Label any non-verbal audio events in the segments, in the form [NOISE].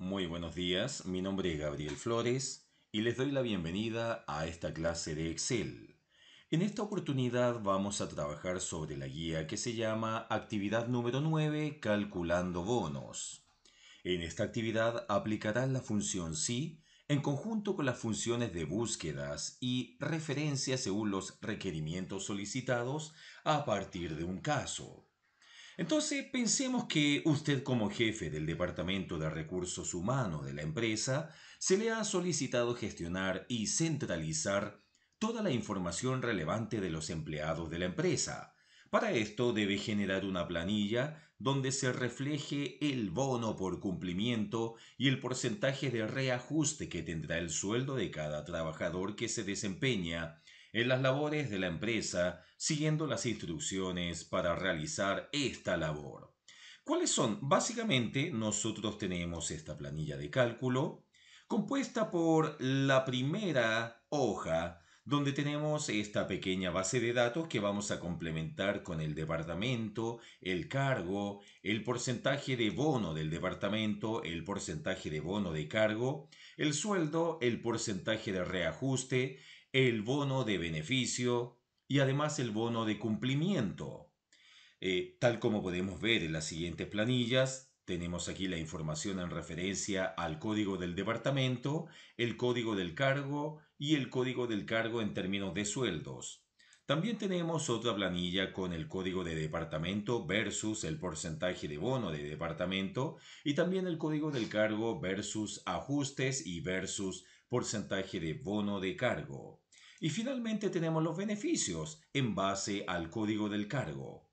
Muy buenos días, mi nombre es Gabriel Flores y les doy la bienvenida a esta clase de Excel. En esta oportunidad vamos a trabajar sobre la guía que se llama Actividad número 9, Calculando bonos. En esta actividad aplicarán la función SI en conjunto con las funciones de búsquedas y referencias según los requerimientos solicitados a partir de un caso. Entonces pensemos que usted como jefe del Departamento de Recursos Humanos de la empresa se le ha solicitado gestionar y centralizar toda la información relevante de los empleados de la empresa. Para esto debe generar una planilla donde se refleje el bono por cumplimiento y el porcentaje de reajuste que tendrá el sueldo de cada trabajador que se desempeña en las labores de la empresa siguiendo las instrucciones para realizar esta labor. ¿Cuáles son? Básicamente nosotros tenemos esta planilla de cálculo compuesta por la primera hoja donde tenemos esta pequeña base de datos que vamos a complementar con el departamento, el cargo, el porcentaje de bono del departamento, el porcentaje de bono de cargo, el sueldo, el porcentaje de reajuste, el bono de beneficio y además el bono de cumplimiento. Eh, tal como podemos ver en las siguientes planillas, tenemos aquí la información en referencia al código del departamento, el código del cargo y el código del cargo en términos de sueldos. También tenemos otra planilla con el código de departamento versus el porcentaje de bono de departamento y también el código del cargo versus ajustes y versus porcentaje de bono de cargo. Y finalmente tenemos los beneficios en base al código del cargo.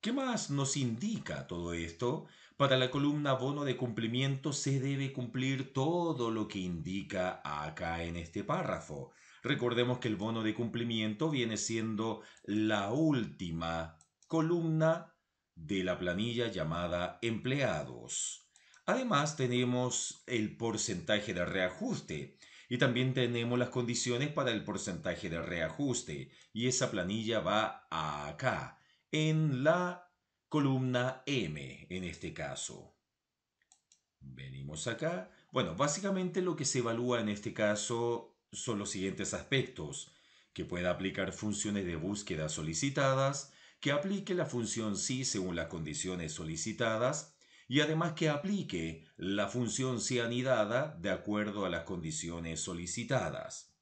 ¿Qué más nos indica todo esto? Para la columna bono de cumplimiento se debe cumplir todo lo que indica acá en este párrafo. Recordemos que el bono de cumplimiento viene siendo la última columna de la planilla llamada empleados. Además tenemos el porcentaje de reajuste. Y también tenemos las condiciones para el porcentaje de reajuste. Y esa planilla va acá, en la columna M en este caso. Venimos acá. Bueno, básicamente lo que se evalúa en este caso son los siguientes aspectos. Que pueda aplicar funciones de búsqueda solicitadas, que aplique la función sí según las condiciones solicitadas y además que aplique la función cianidada de acuerdo a las condiciones solicitadas.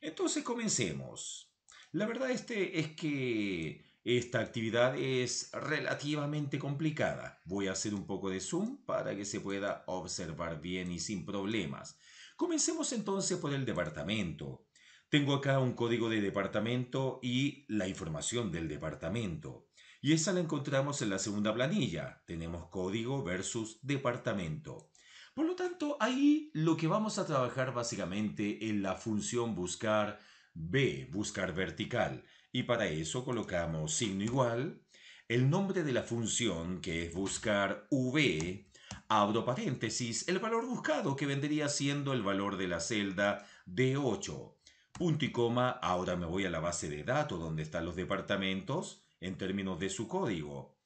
Entonces comencemos. La verdad este, es que esta actividad es relativamente complicada. Voy a hacer un poco de zoom para que se pueda observar bien y sin problemas. Comencemos entonces por el departamento. Tengo acá un código de departamento y la información del departamento y esa la encontramos en la segunda planilla. Tenemos código versus departamento. Por lo tanto, ahí lo que vamos a trabajar básicamente es la función buscar B, buscar vertical. Y para eso colocamos signo igual, el nombre de la función que es buscar V, abro paréntesis, el valor buscado que vendría siendo el valor de la celda D8. Punto y coma, ahora me voy a la base de datos donde están los departamentos en términos de su código.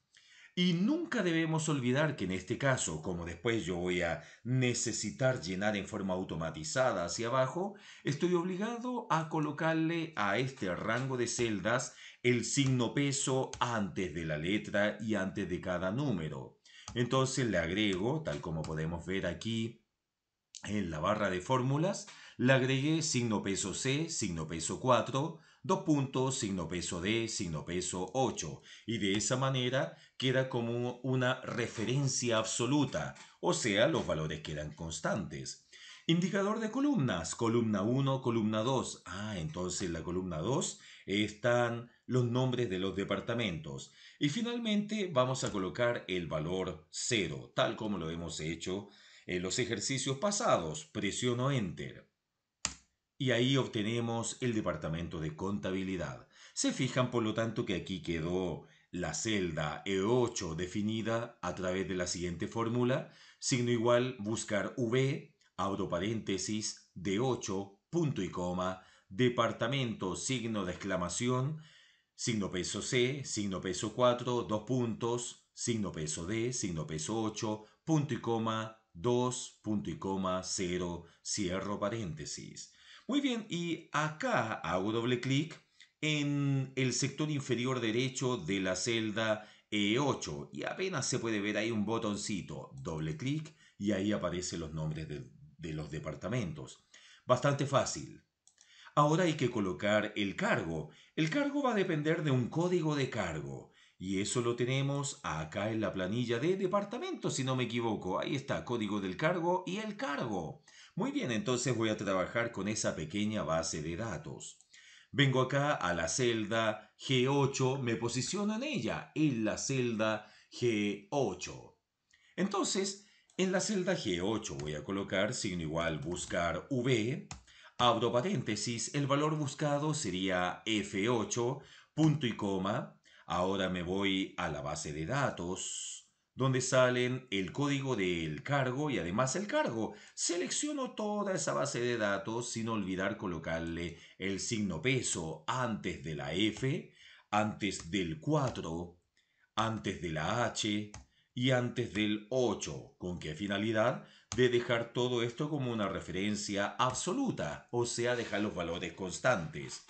Y nunca debemos olvidar que en este caso, como después yo voy a necesitar llenar en forma automatizada hacia abajo, estoy obligado a colocarle a este rango de celdas el signo peso antes de la letra y antes de cada número. Entonces le agrego, tal como podemos ver aquí en la barra de fórmulas, le agregué signo peso C, signo peso 4, dos puntos, signo peso D, signo peso 8, y de esa manera queda como una referencia absoluta, o sea, los valores quedan constantes. Indicador de columnas, columna 1, columna 2. Ah, entonces en la columna 2 están los nombres de los departamentos. Y finalmente vamos a colocar el valor 0, tal como lo hemos hecho en los ejercicios pasados. Presiono Enter. Y ahí obtenemos el departamento de contabilidad. Se fijan por lo tanto que aquí quedó la celda E8 definida a través de la siguiente fórmula, signo igual buscar V, abro paréntesis, D8, punto y coma, departamento, signo de exclamación, signo peso C, signo peso 4, dos puntos, signo peso D, signo peso 8, punto y coma, 2, punto y coma, 0, cierro paréntesis. Muy bien, y acá hago doble clic en el sector inferior derecho de la celda E8 y apenas se puede ver ahí un botoncito, doble clic y ahí aparecen los nombres de, de los departamentos. Bastante fácil. Ahora hay que colocar el cargo. El cargo va a depender de un código de cargo. Y eso lo tenemos acá en la planilla de departamento, si no me equivoco. Ahí está, código del cargo y el cargo. Muy bien, entonces voy a trabajar con esa pequeña base de datos. Vengo acá a la celda G8, me posiciono en ella, en la celda G8. Entonces, en la celda G8 voy a colocar signo igual buscar V, abro paréntesis, el valor buscado sería F8, punto y coma. Ahora me voy a la base de datos, donde salen el código del cargo y además el cargo. Selecciono toda esa base de datos sin olvidar colocarle el signo peso antes de la F, antes del 4, antes de la H y antes del 8. ¿Con qué finalidad? De dejar todo esto como una referencia absoluta, o sea, dejar los valores constantes.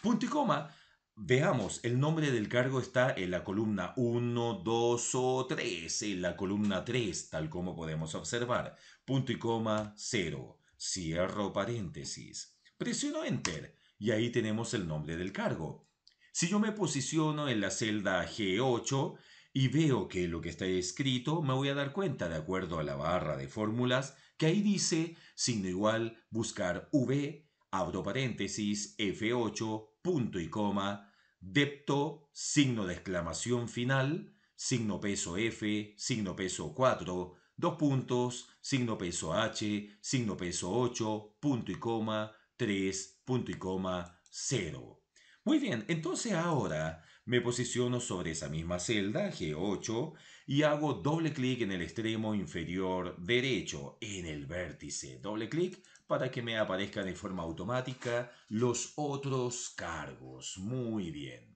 Punto y coma Veamos, el nombre del cargo está en la columna 1, 2 o 3, en la columna 3, tal como podemos observar. Punto y coma 0. Cierro paréntesis. Presiono Enter y ahí tenemos el nombre del cargo. Si yo me posiciono en la celda G8 y veo que lo que está escrito, me voy a dar cuenta, de acuerdo a la barra de fórmulas, que ahí dice signo igual buscar V, abro paréntesis, F8, punto y coma depto, signo de exclamación final, signo peso F, signo peso 4, dos puntos, signo peso H, signo peso 8, punto y coma, 3, punto y coma, 0. Muy bien, entonces ahora me posiciono sobre esa misma celda, G8, y hago doble clic en el extremo inferior derecho, en el vértice. Doble clic, para que me aparezca de forma automática los otros cargos. Muy bien.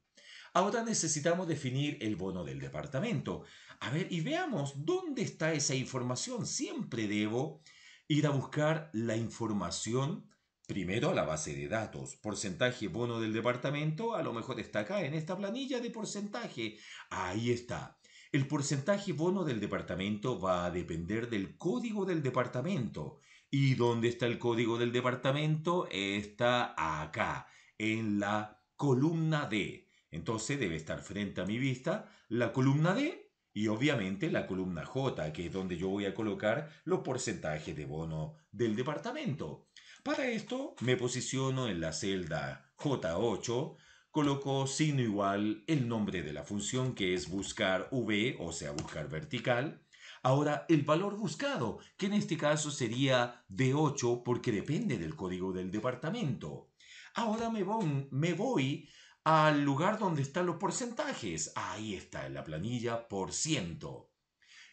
Ahora necesitamos definir el bono del departamento. A ver, y veamos dónde está esa información. Siempre debo ir a buscar la información primero a la base de datos. Porcentaje bono del departamento, a lo mejor está acá en esta planilla de porcentaje. Ahí está. El porcentaje bono del departamento va a depender del código del departamento. ¿Y dónde está el código del departamento? Está acá, en la columna D. Entonces debe estar frente a mi vista la columna D y obviamente la columna J, que es donde yo voy a colocar los porcentajes de bono del departamento. Para esto me posiciono en la celda J8, coloco signo igual el nombre de la función que es buscar V, o sea, buscar vertical, Ahora, el valor buscado, que en este caso sería de 8 porque depende del código del departamento. Ahora me me voy al lugar donde están los porcentajes. Ahí está, en la planilla por ciento.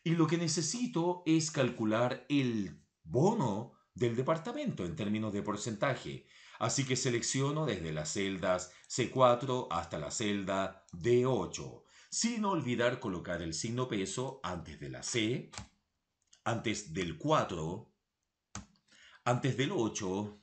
Y lo que necesito es calcular el bono del departamento en términos de porcentaje. Así que selecciono desde las celdas C4 hasta la celda D8 sin olvidar colocar el signo peso antes de la C, antes del 4, antes del 8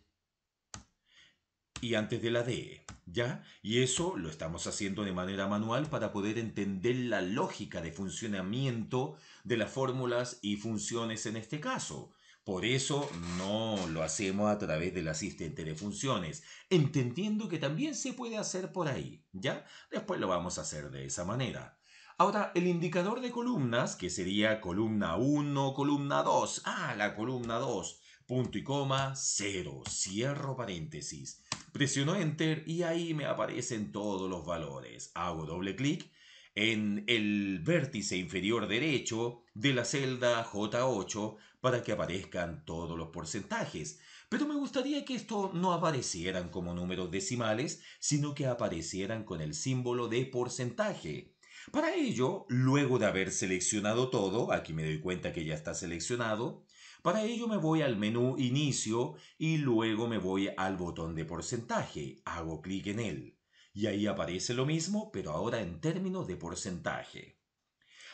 y antes de la D. ¿Ya? Y eso lo estamos haciendo de manera manual para poder entender la lógica de funcionamiento de las fórmulas y funciones en este caso. Por eso no lo hacemos a través del asistente de funciones, entendiendo que también se puede hacer por ahí, ¿ya? Después lo vamos a hacer de esa manera. Ahora, el indicador de columnas, que sería columna 1, columna 2. Ah, la columna 2. Punto y coma, 0. Cierro paréntesis. Presiono Enter y ahí me aparecen todos los valores. Hago doble clic en el vértice inferior derecho de la celda J8 para que aparezcan todos los porcentajes. Pero me gustaría que esto no aparecieran como números decimales, sino que aparecieran con el símbolo de porcentaje. Para ello, luego de haber seleccionado todo, aquí me doy cuenta que ya está seleccionado, para ello me voy al menú Inicio y luego me voy al botón de porcentaje, hago clic en él. Y ahí aparece lo mismo, pero ahora en términos de porcentaje.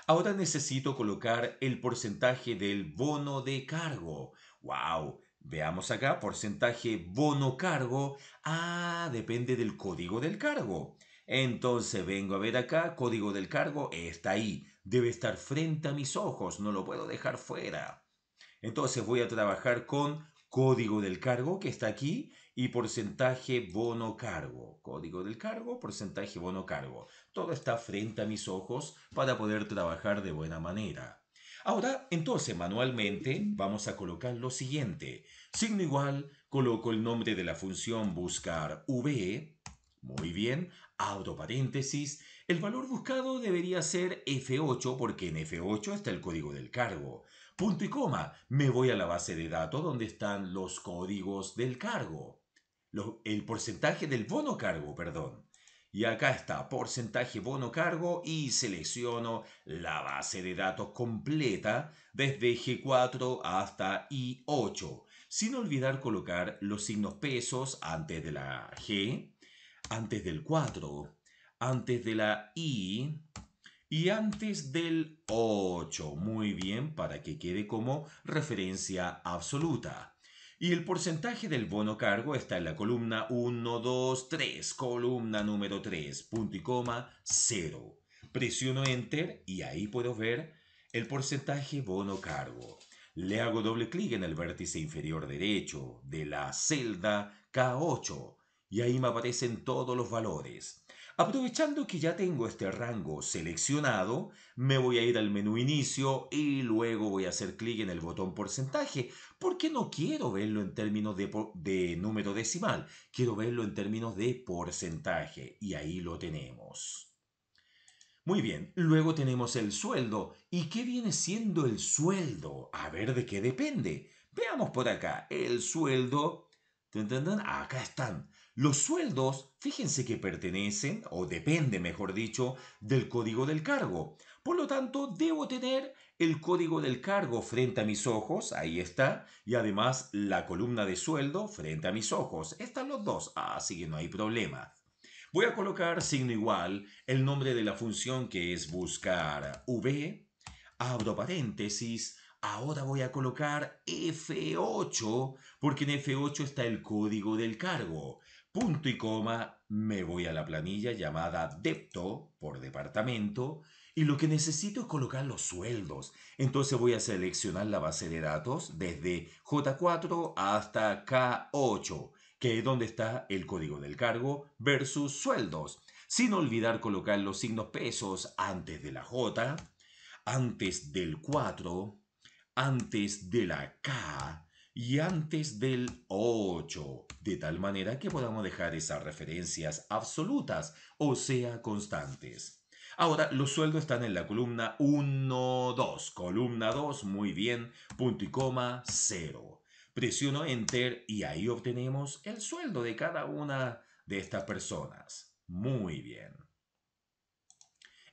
Ahora necesito colocar el porcentaje del bono de cargo. ¡Wow! Veamos acá, porcentaje bono cargo. Ah, depende del código del cargo. Entonces vengo a ver acá, código del cargo está ahí. Debe estar frente a mis ojos, no lo puedo dejar fuera. Entonces voy a trabajar con código del cargo que está aquí y porcentaje bono cargo. Código del cargo, porcentaje bono cargo. Todo está frente a mis ojos para poder trabajar de buena manera. Ahora, entonces, manualmente vamos a colocar lo siguiente. Signo igual, coloco el nombre de la función buscar v. Muy bien, auto paréntesis. El valor buscado debería ser F8 porque en F8 está el código del cargo. Punto y coma, me voy a la base de datos donde están los códigos del cargo el porcentaje del bono cargo, perdón. Y acá está, porcentaje bono cargo y selecciono la base de datos completa desde G4 hasta I8, sin olvidar colocar los signos pesos antes de la G, antes del 4, antes de la I y antes del 8. Muy bien, para que quede como referencia absoluta. Y el porcentaje del bono cargo está en la columna 1, 2, 3, columna número 3, punto y coma 0. Presiono Enter y ahí puedo ver el porcentaje bono cargo. Le hago doble clic en el vértice inferior derecho de la celda K8 y ahí me aparecen todos los valores. Aprovechando que ya tengo este rango seleccionado, me voy a ir al menú inicio y luego voy a hacer clic en el botón porcentaje, porque no quiero verlo en términos de, número decimal, quiero verlo en términos de porcentaje y ahí lo tenemos. Muy bien, luego tenemos el sueldo. ¿Y qué viene siendo el sueldo? A ver de qué depende. Veamos por acá, el sueldo. Acá están los sueldos, fíjense que pertenecen, o depende mejor dicho, del código del cargo. Por lo tanto, debo tener el código del cargo frente a mis ojos, ahí está, y además la columna de sueldo frente a mis ojos. Están los dos, así que no hay problema. Voy a colocar signo igual el nombre de la función que es buscar v, abro paréntesis, ahora voy a colocar F8 porque en F8 está el código del cargo punto y coma, me voy a la planilla llamada depto por departamento y lo que necesito es colocar los sueldos. Entonces voy a seleccionar la base de datos desde J4 hasta K8, que es donde está el código del cargo versus sueldos, sin olvidar colocar los signos pesos antes de la J, antes del 4, antes de la K, y antes del 8, de tal manera que podamos dejar esas referencias absolutas, o sea, constantes. Ahora, los sueldos están en la columna 1, 2, columna 2, muy bien, punto y coma 0. Presiono Enter y ahí obtenemos el sueldo de cada una de estas personas. Muy bien.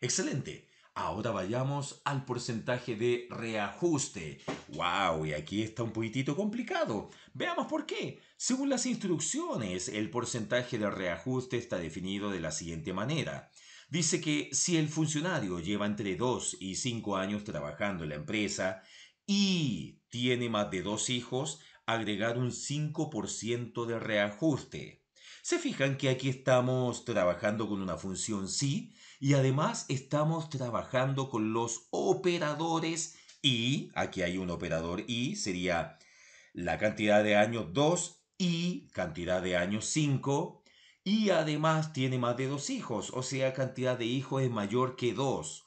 Excelente. Ahora vayamos al porcentaje de reajuste. ¡Wow! Y aquí está un poquitito complicado. Veamos por qué. Según las instrucciones, el porcentaje de reajuste está definido de la siguiente manera. Dice que si el funcionario lleva entre 2 y 5 años trabajando en la empresa y tiene más de dos hijos, agregar un 5% de reajuste. ¿Se fijan que aquí estamos trabajando con una función sí? Y además estamos trabajando con los operadores y, aquí hay un operador y, sería la cantidad de años 2 y cantidad de años 5. Y además tiene más de dos hijos, o sea, cantidad de hijos es mayor que 2.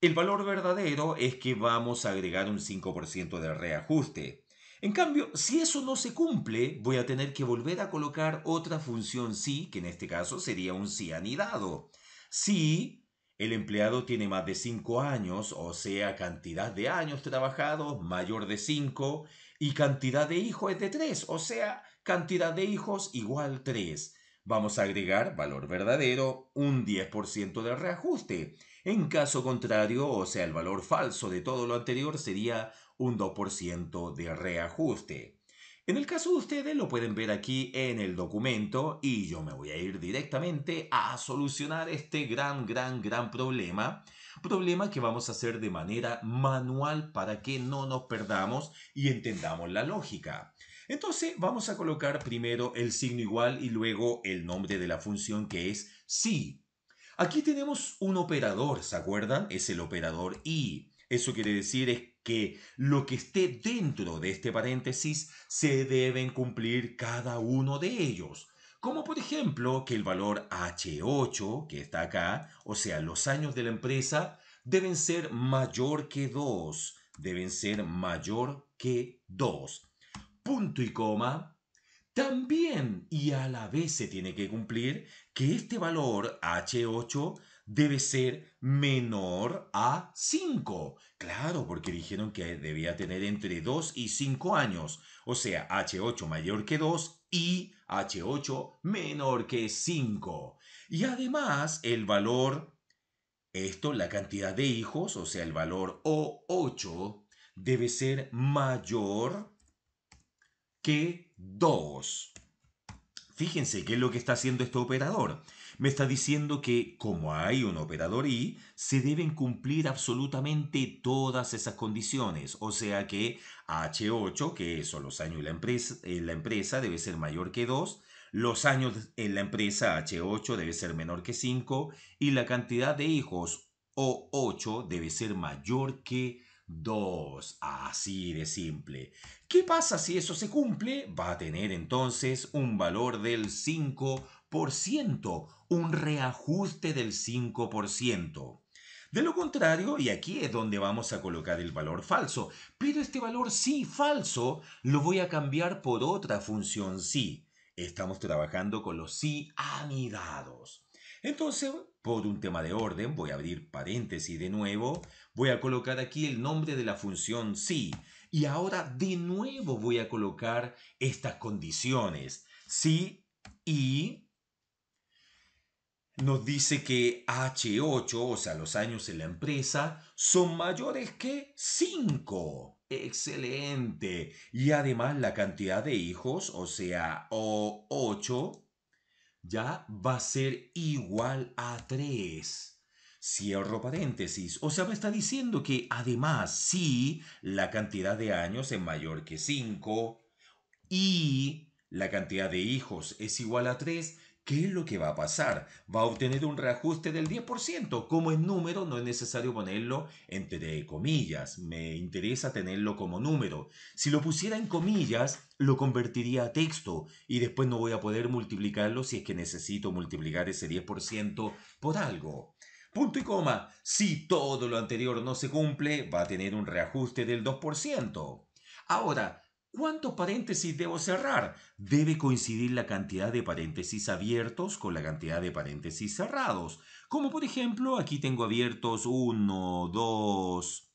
El valor verdadero es que vamos a agregar un 5% de reajuste. En cambio, si eso no se cumple, voy a tener que volver a colocar otra función sí, que en este caso sería un anidado si el empleado tiene más de 5 años, o sea, cantidad de años trabajados mayor de 5 y cantidad de hijos es de 3, o sea, cantidad de hijos igual 3. Vamos a agregar valor verdadero, un 10% de reajuste. En caso contrario, o sea, el valor falso de todo lo anterior sería un 2% de reajuste. En el caso de ustedes lo pueden ver aquí en el documento y yo me voy a ir directamente a solucionar este gran, gran, gran problema. Problema que vamos a hacer de manera manual para que no nos perdamos y entendamos la lógica. Entonces vamos a colocar primero el signo igual y luego el nombre de la función que es si Aquí tenemos un operador, ¿se acuerdan? Es el operador y. Eso quiere decir es que lo que esté dentro de este paréntesis se deben cumplir cada uno de ellos. Como por ejemplo que el valor H8, que está acá, o sea, los años de la empresa, deben ser mayor que 2. Deben ser mayor que 2. Punto y coma. También y a la vez se tiene que cumplir que este valor H8 debe ser menor a 5. Claro, porque dijeron que debía tener entre 2 y 5 años. O sea, H8 mayor que 2 y H8 menor que 5. Y además el valor, esto, la cantidad de hijos, o sea, el valor O8 debe ser mayor que 2. Fíjense qué es lo que está haciendo este operador. Me está diciendo que como hay un operador y, se deben cumplir absolutamente todas esas condiciones. O sea que H8, que son los años en la empresa, eh, la empresa debe ser mayor que 2, los años en la empresa H8 debe ser menor que 5 y la cantidad de hijos O8 debe ser mayor que 2. Así de simple. ¿Qué pasa si eso se cumple? Va a tener entonces un valor del 5%, un reajuste del 5%. De lo contrario, y aquí es donde vamos a colocar el valor falso, pero este valor sí falso lo voy a cambiar por otra función sí. Estamos trabajando con los sí anidados. Entonces, por un tema de orden, voy a abrir paréntesis de nuevo, Voy a colocar aquí el nombre de la función sí. Y ahora de nuevo voy a colocar estas condiciones. Sí y nos dice que H8, o sea, los años en la empresa, son mayores que 5. Excelente. Y además la cantidad de hijos, o sea, O8, ya va a ser igual a 3. Cierro paréntesis. O sea, me está diciendo que además, si la cantidad de años es mayor que 5 y la cantidad de hijos es igual a 3, ¿qué es lo que va a pasar? Va a obtener un reajuste del 10%. Como es número, no es necesario ponerlo entre comillas. Me interesa tenerlo como número. Si lo pusiera en comillas, lo convertiría a texto y después no voy a poder multiplicarlo si es que necesito multiplicar ese 10% por algo. Punto y coma. Si todo lo anterior no se cumple, va a tener un reajuste del 2%. Ahora, ¿cuántos paréntesis debo cerrar? Debe coincidir la cantidad de paréntesis abiertos con la cantidad de paréntesis cerrados. Como por ejemplo, aquí tengo abiertos 1, 2,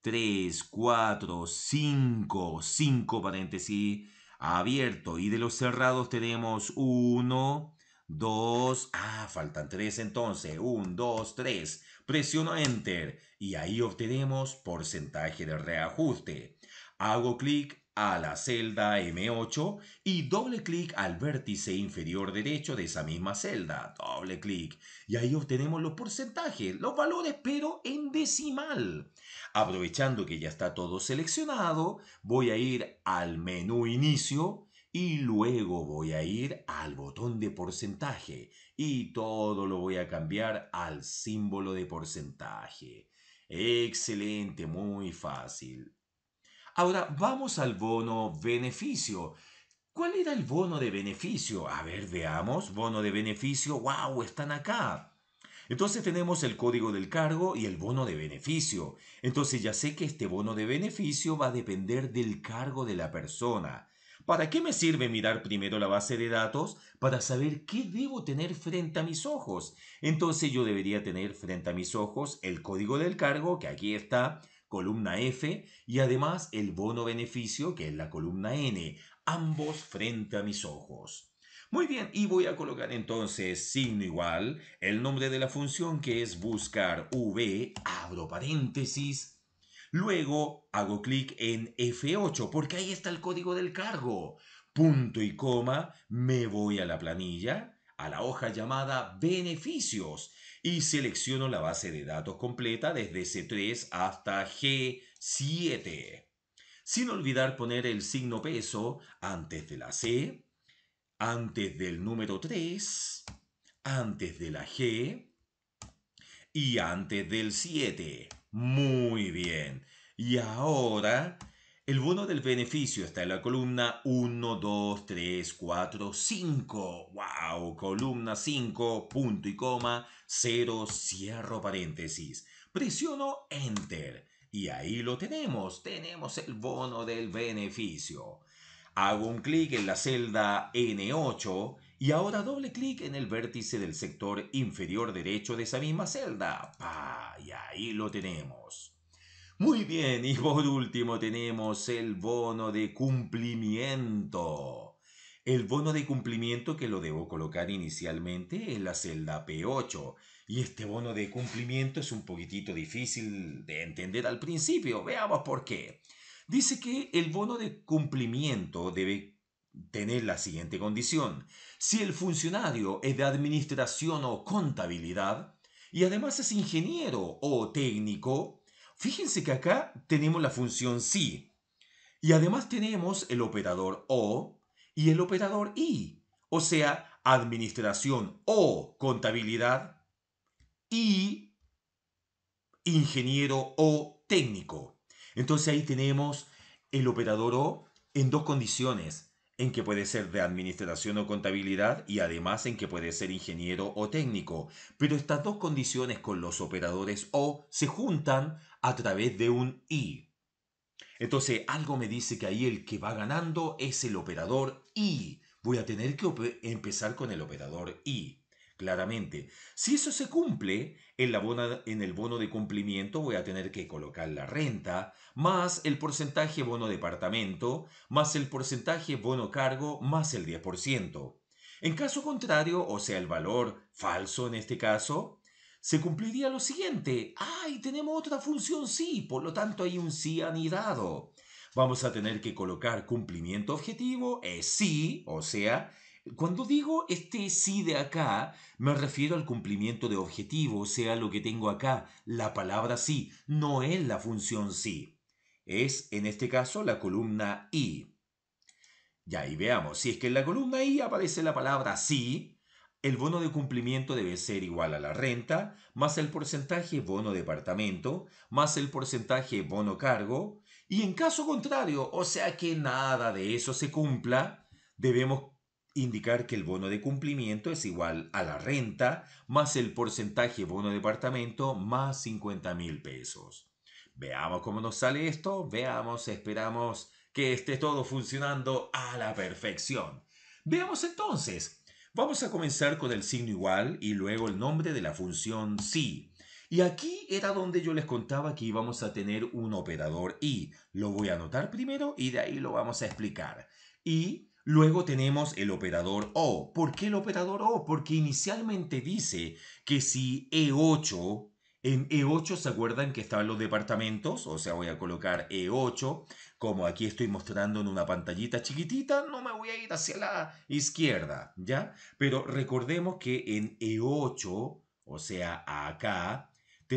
3, 4, 5, 5 paréntesis abiertos. Y de los cerrados tenemos 1, 2, ah, faltan 3 entonces, 1, 2, 3, presiono Enter y ahí obtenemos porcentaje de reajuste. Hago clic a la celda M8 y doble clic al vértice inferior derecho de esa misma celda, doble clic, y ahí obtenemos los porcentajes, los valores, pero en decimal. Aprovechando que ya está todo seleccionado, voy a ir al menú inicio, y luego voy a ir al botón de porcentaje y todo lo voy a cambiar al símbolo de porcentaje. Excelente, muy fácil. Ahora vamos al bono beneficio. ¿Cuál era el bono de beneficio? A ver, veamos. Bono de beneficio, wow, están acá. Entonces tenemos el código del cargo y el bono de beneficio. Entonces ya sé que este bono de beneficio va a depender del cargo de la persona. ¿Para qué me sirve mirar primero la base de datos? Para saber qué debo tener frente a mis ojos. Entonces yo debería tener frente a mis ojos el código del cargo, que aquí está, columna F, y además el bono beneficio, que es la columna N, ambos frente a mis ojos. Muy bien, y voy a colocar entonces signo igual, el nombre de la función que es buscar v, abro paréntesis, Luego hago clic en F8 porque ahí está el código del cargo. Punto y coma, me voy a la planilla, a la hoja llamada beneficios y selecciono la base de datos completa desde C3 hasta G7. Sin olvidar poner el signo peso antes de la C, antes del número 3, antes de la G y antes del 7. Muy bien. Y ahora, el bono del beneficio está en la columna 1, 2, 3, 4, 5. ¡Wow! Columna 5, punto y coma, 0, cierro paréntesis. Presiono Enter. Y ahí lo tenemos. Tenemos el bono del beneficio. Hago un clic en la celda N8 y ahora doble clic en el vértice del sector inferior derecho de esa misma celda. ¡Pah! Y ahí lo tenemos. Muy bien, y por último tenemos el bono de cumplimiento. El bono de cumplimiento que lo debo colocar inicialmente en la celda P8. Y este bono de cumplimiento es un poquitito difícil de entender al principio. Veamos por qué. Dice que el bono de cumplimiento debe tener la siguiente condición si el funcionario es de administración o contabilidad y además es ingeniero o técnico, fíjense que acá tenemos la función sí. Y además tenemos el operador o y el operador i, o sea, administración o contabilidad y ingeniero o técnico. Entonces ahí tenemos el operador o en dos condiciones en que puede ser de administración o contabilidad y además en que puede ser ingeniero o técnico. Pero estas dos condiciones con los operadores O se juntan a través de un I. Entonces algo me dice que ahí el que va ganando es el operador I. Voy a tener que empezar con el operador I claramente. Si eso se cumple, en, el bono de cumplimiento voy a tener que colocar la renta, más el porcentaje bono departamento, más el porcentaje bono cargo, más el 10%. En caso contrario, o sea, el valor falso en este caso, se cumpliría lo siguiente. ¡Ay, tenemos otra función sí! Por lo tanto, hay un sí anidado. Vamos a tener que colocar cumplimiento objetivo, es sí, o sea, cuando digo este sí de acá, me refiero al cumplimiento de objetivo, o sea, lo que tengo acá, la palabra sí, no es la función sí. Es, en este caso, la columna I. Ya, ahí veamos, si es que en la columna I aparece la palabra sí, el bono de cumplimiento debe ser igual a la renta, más el porcentaje bono departamento, más el porcentaje bono cargo, y en caso contrario, o sea que nada de eso se cumpla, debemos indicar que el bono de cumplimiento es igual a la renta más el porcentaje bono departamento más 50 mil pesos. Veamos cómo nos sale esto, veamos, esperamos que esté todo funcionando a la perfección. Veamos entonces, vamos a comenzar con el signo igual y luego el nombre de la función sí. Y aquí era donde yo les contaba que íbamos a tener un operador y. Lo voy a anotar primero y de ahí lo vamos a explicar. Y Luego tenemos el operador O. ¿Por qué el operador O? Porque inicialmente dice que si E8, en E8 se acuerdan que estaban los departamentos, o sea, voy a colocar E8, como aquí estoy mostrando en una pantallita chiquitita, no me voy a ir hacia la izquierda, ¿ya? Pero recordemos que en E8, o sea, acá,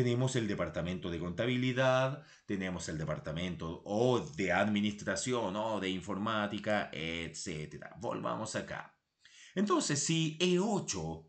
tenemos el departamento de contabilidad, tenemos el departamento o de administración o de informática, etc. Volvamos acá. Entonces, si E8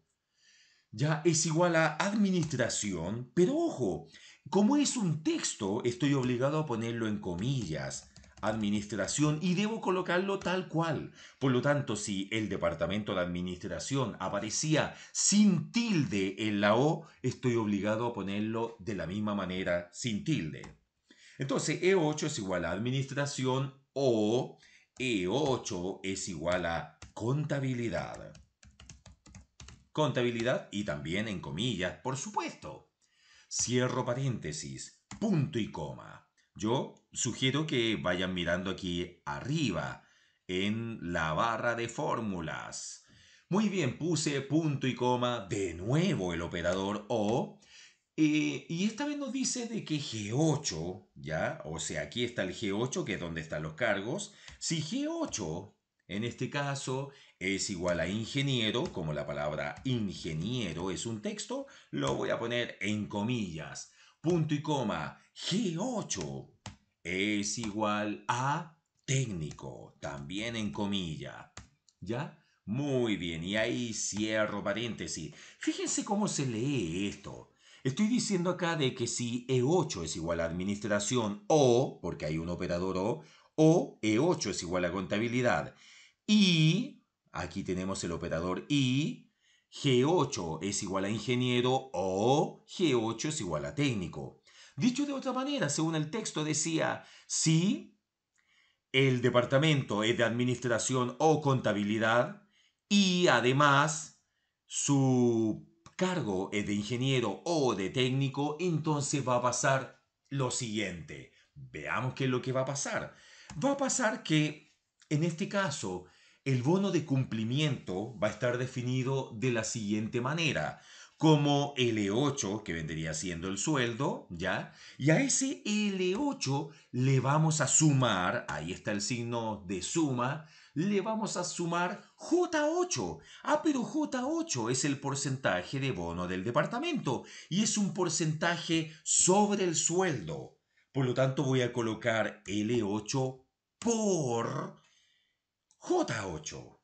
ya es igual a administración, pero ojo, como es un texto, estoy obligado a ponerlo en comillas administración y debo colocarlo tal cual. Por lo tanto, si el departamento de administración aparecía sin tilde en la O, estoy obligado a ponerlo de la misma manera sin tilde. Entonces, E8 es igual a administración o E8 es igual a contabilidad. Contabilidad y también en comillas, por supuesto. Cierro paréntesis, punto y coma. Yo sugiero que vayan mirando aquí arriba en la barra de fórmulas. Muy bien, puse punto y coma de nuevo el operador O. Eh, y esta vez nos dice de que G8, ¿ya? O sea, aquí está el G8, que es donde están los cargos. Si G8, en este caso, es igual a ingeniero, como la palabra ingeniero es un texto, lo voy a poner en comillas. Punto y coma, G8 es igual a técnico, también en comilla. ¿Ya? Muy bien, y ahí cierro paréntesis. Fíjense cómo se lee esto. Estoy diciendo acá de que si E8 es igual a administración o, porque hay un operador o, o E8 es igual a contabilidad. Y, aquí tenemos el operador y, G8 es igual a ingeniero o G8 es igual a técnico. Dicho de otra manera, según el texto decía, si el departamento es de administración o contabilidad y además su cargo es de ingeniero o de técnico, entonces va a pasar lo siguiente. Veamos qué es lo que va a pasar. Va a pasar que, en este caso, el bono de cumplimiento va a estar definido de la siguiente manera como L8, que vendría siendo el sueldo, ¿ya? Y a ese L8 le vamos a sumar, ahí está el signo de suma, le vamos a sumar J8. Ah, pero J8 es el porcentaje de bono del departamento y es un porcentaje sobre el sueldo. Por lo tanto, voy a colocar L8 por J8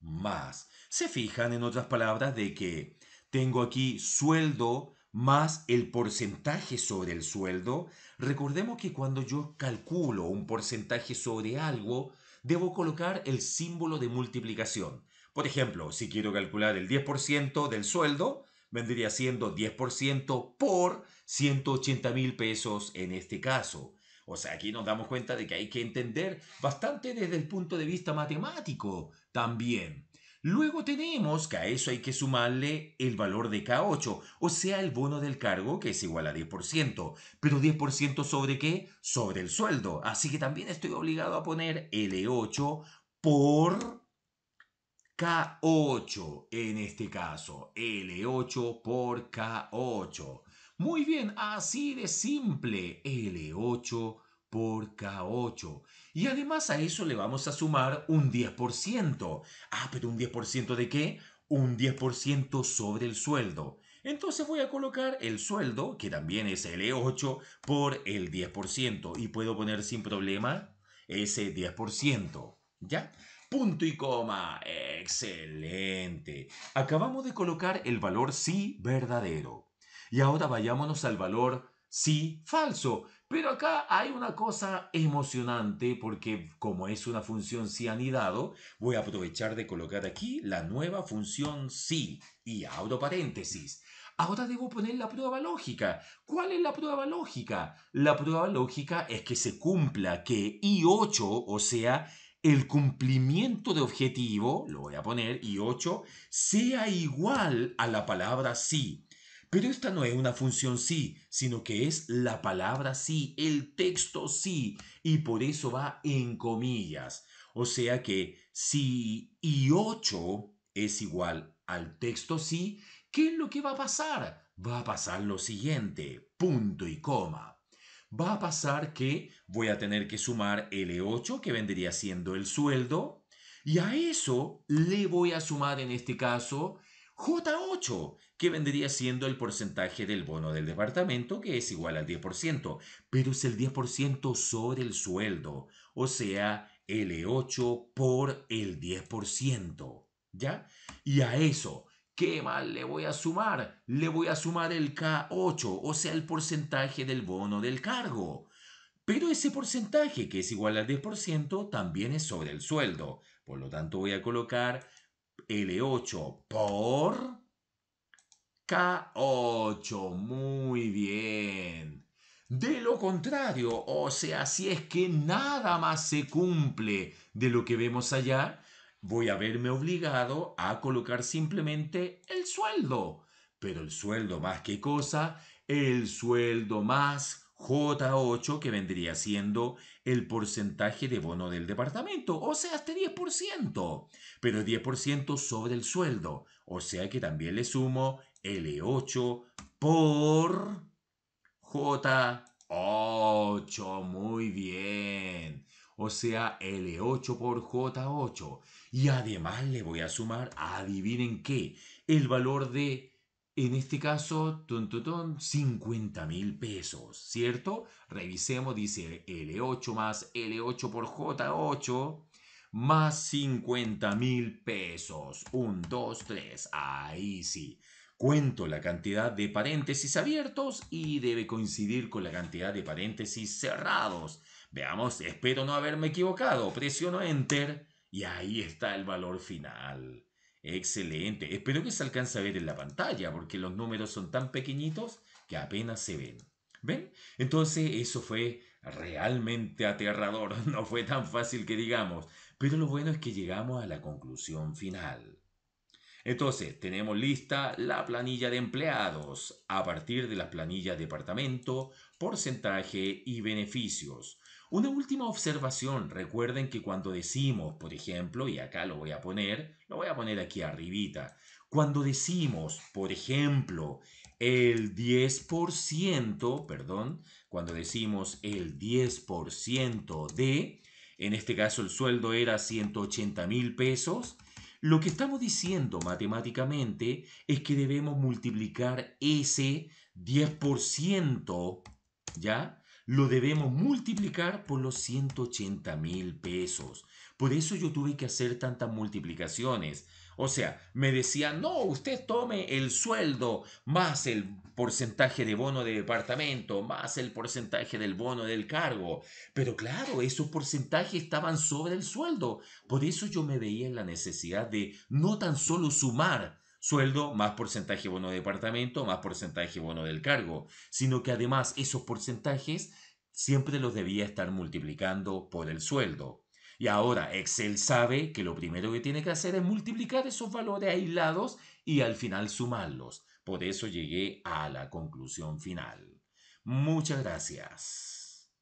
más. Se fijan en otras palabras de que tengo aquí sueldo más el porcentaje sobre el sueldo. Recordemos que cuando yo calculo un porcentaje sobre algo, debo colocar el símbolo de multiplicación. Por ejemplo, si quiero calcular el 10% del sueldo, vendría siendo 10% por 180 mil pesos en este caso. O sea, aquí nos damos cuenta de que hay que entender bastante desde el punto de vista matemático también. Luego tenemos que a eso hay que sumarle el valor de K8, o sea, el bono del cargo que es igual a 10%, pero 10% sobre qué? Sobre el sueldo. Así que también estoy obligado a poner L8 por K8, en este caso, L8 por K8. Muy bien, así de simple, L8 por K8. Y además a eso le vamos a sumar un 10%. Ah, pero un 10% de qué? Un 10% sobre el sueldo. Entonces voy a colocar el sueldo, que también es L8, e por el 10%. Y puedo poner sin problema ese 10%. ¿Ya? Punto y coma. Excelente. Acabamos de colocar el valor sí verdadero. Y ahora vayámonos al valor sí falso. Pero acá hay una cosa emocionante porque como es una función sí anidado, voy a aprovechar de colocar aquí la nueva función sí y abro paréntesis. Ahora debo poner la prueba lógica. ¿Cuál es la prueba lógica? La prueba lógica es que se cumpla que I8, o sea, el cumplimiento de objetivo, lo voy a poner I8, sea igual a la palabra sí. Pero esta no es una función sí, sino que es la palabra sí, el texto sí, y por eso va en comillas. O sea que si y 8 es igual al texto sí, ¿qué es lo que va a pasar? Va a pasar lo siguiente, punto y coma va a pasar que voy a tener que sumar L8, que vendría siendo el sueldo, y a eso le voy a sumar en este caso J8, que vendría siendo el porcentaje del bono del departamento, que es igual al 10%, pero es el 10% sobre el sueldo, o sea, L8 e por el 10%, ¿ya? Y a eso, ¿qué más le voy a sumar? Le voy a sumar el K8, o sea, el porcentaje del bono del cargo. Pero ese porcentaje, que es igual al 10%, también es sobre el sueldo. Por lo tanto, voy a colocar L8 e por K8. Muy bien. De lo contrario, o sea, si es que nada más se cumple de lo que vemos allá, voy a verme obligado a colocar simplemente el sueldo. Pero el sueldo más que cosa, el sueldo más J8 que vendría siendo el porcentaje de bono del departamento, o sea, este 10%, pero 10% sobre el sueldo, o sea que también le sumo L8 por J8. Muy bien. O sea, L8 por J8. Y además le voy a sumar, adivinen qué, el valor de, en este caso, ton, 50 mil pesos, ¿cierto? Revisemos, dice L8 más L8 por J8 más 50 mil pesos. Un, 2, 3. Ahí sí. Cuento la cantidad de paréntesis abiertos y debe coincidir con la cantidad de paréntesis cerrados. Veamos, espero no haberme equivocado. Presiono Enter y ahí está el valor final. Excelente. Espero que se alcance a ver en la pantalla porque los números son tan pequeñitos que apenas se ven. ¿Ven? Entonces eso fue realmente aterrador. [LAUGHS] No fue tan fácil que digamos. Pero lo bueno es que llegamos a la conclusión final. Entonces, tenemos lista la planilla de empleados a partir de la planilla departamento, porcentaje y beneficios. Una última observación, recuerden que cuando decimos, por ejemplo, y acá lo voy a poner, lo voy a poner aquí arribita, cuando decimos, por ejemplo, el 10%, perdón, cuando decimos el 10% de, en este caso el sueldo era 180 mil pesos, lo que estamos diciendo matemáticamente es que debemos multiplicar ese 10%, ¿ya? Lo debemos multiplicar por los 180 mil pesos. Por eso yo tuve que hacer tantas multiplicaciones. O sea, me decían, no, usted tome el sueldo más el porcentaje de bono de departamento, más el porcentaje del bono del cargo. Pero claro, esos porcentajes estaban sobre el sueldo. Por eso yo me veía en la necesidad de no tan solo sumar, sueldo más porcentaje bono de departamento más porcentaje bono del cargo, sino que además esos porcentajes siempre los debía estar multiplicando por el sueldo. Y ahora Excel sabe que lo primero que tiene que hacer es multiplicar esos valores aislados y al final sumarlos. Por eso llegué a la conclusión final. Muchas gracias.